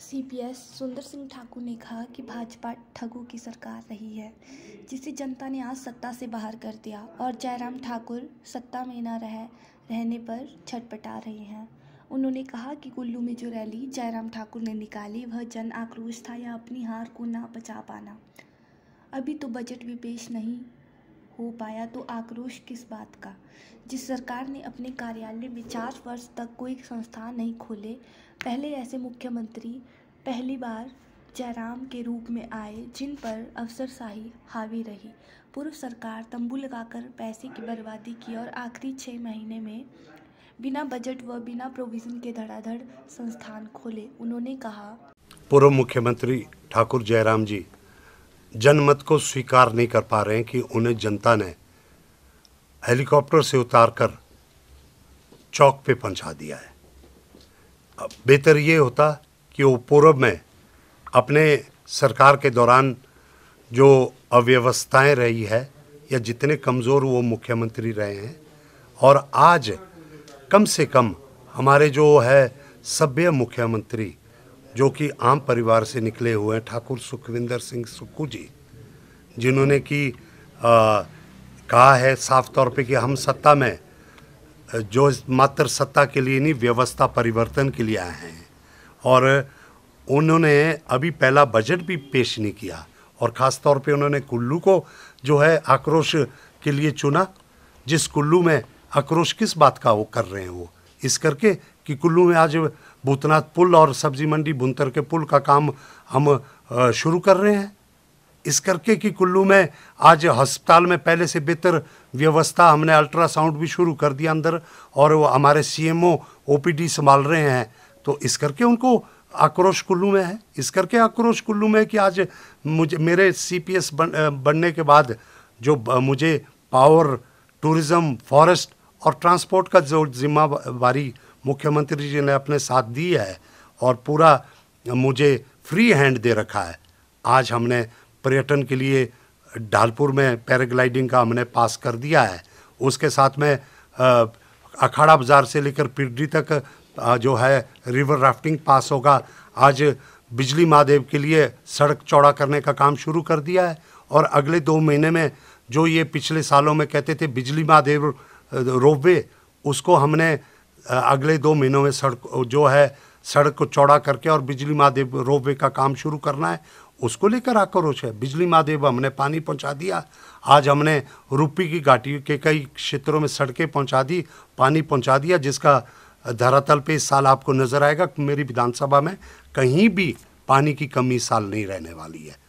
CPS सुंदर सिंह ठाकुर ने कहा कि भाजपा ठगों की सरकार रही है जिसे जनता ने आज सत्ता से बाहर कर दिया और जयराम ठाकुर सत्ता में न रह रहने पर छटपटा रहे हैं उन्होंने कहा कि कुल्लू में जो रैली जयराम ठाकुर ने निकाली वह जन आक्रोश था या अपनी हार को ना बचा पाना अभी तो बजट भी पेश नहीं हो पाया तो आक्रोश किस बात का जिस सरकार ने अपने कार्यालय में चार वर्ष तक कोई संस्थान नहीं खोले पहले ऐसे मुख्यमंत्री पहली बार जयराम के रूप में आए जिन पर अफसरशाही हावी रही पूर्व सरकार तंबू लगाकर पैसे की बर्बादी की और आखिरी छः महीने में बिना बजट व बिना प्रोविज़न के धड़ाधड़ संस्थान खोले उन्होंने कहा पूर्व मुख्यमंत्री ठाकुर जयराम जी जनमत को स्वीकार नहीं कर पा रहे हैं कि उन्हें जनता ने हेलीकॉप्टर से उतारकर चौक पे पहुंचा दिया है अब बेहतर ये होता कि वो पूर्व में अपने सरकार के दौरान जो अव्यवस्थाएं रही है या जितने कमज़ोर वो मुख्यमंत्री रहे हैं और आज कम से कम हमारे जो है सभ्य मुख्यमंत्री जो कि आम परिवार से निकले हुए हैं ठाकुर सुखविंदर सिंह सुक्कू जी जिन्होंने कि कहा है साफ तौर पे कि हम सत्ता में जो मात्र सत्ता के लिए नहीं व्यवस्था परिवर्तन के लिए आए हैं और उन्होंने अभी पहला बजट भी पेश नहीं किया और ख़ास तौर पे उन्होंने कुल्लू को जो है आक्रोश के लिए चुना जिस कुल्लू में आक्रोश किस बात का वो कर रहे हैं वो इस करके कि कुल्लू में आज भूतनाथ पुल और सब्जी मंडी बुनतर के पुल का काम हम शुरू कर रहे हैं इस करके कि कुल्लू में आज अस्पताल में पहले से बेहतर व्यवस्था हमने अल्ट्रासाउंड भी शुरू कर दिया अंदर और वो हमारे सीएमओ ओपीडी संभाल रहे हैं तो इस करके उनको आक्रोश कुल्लू में है इस करके आक्रोश कुल्लू में कि आज मुझे मेरे सीपीएस बन बनने के बाद जो मुझे पावर टूरिज़्म फॉरेस्ट और ट्रांसपोर्ट का जो जिम्मेवारी मुख्यमंत्री जी ने अपने साथ दी है और पूरा मुझे फ्री हैंड दे रखा है आज हमने पर्यटन के लिए ढालपुर में पैराग्लाइडिंग का हमने पास कर दिया है उसके साथ में अखाड़ा बाज़ार से लेकर पिरडी तक जो है रिवर राफ्टिंग पास होगा आज बिजली महादेव के लिए सड़क चौड़ा करने का काम शुरू कर दिया है और अगले दो महीने में जो ये पिछले सालों में कहते थे बिजली महादेव रोपवे उसको हमने अगले दो महीनों में सड़क जो है सड़क को चौड़ा करके और बिजली महादेव रोपवे का काम शुरू करना है उसको लेकर आक्रोश है बिजली महादेव हमने पानी पहुंचा दिया आज हमने रूपी की घाटी के कई क्षेत्रों में सड़कें पहुंचा दी पानी पहुंचा दिया जिसका धरातल पे इस साल आपको नज़र आएगा मेरी विधानसभा में कहीं भी पानी की कमी इस साल नहीं रहने वाली है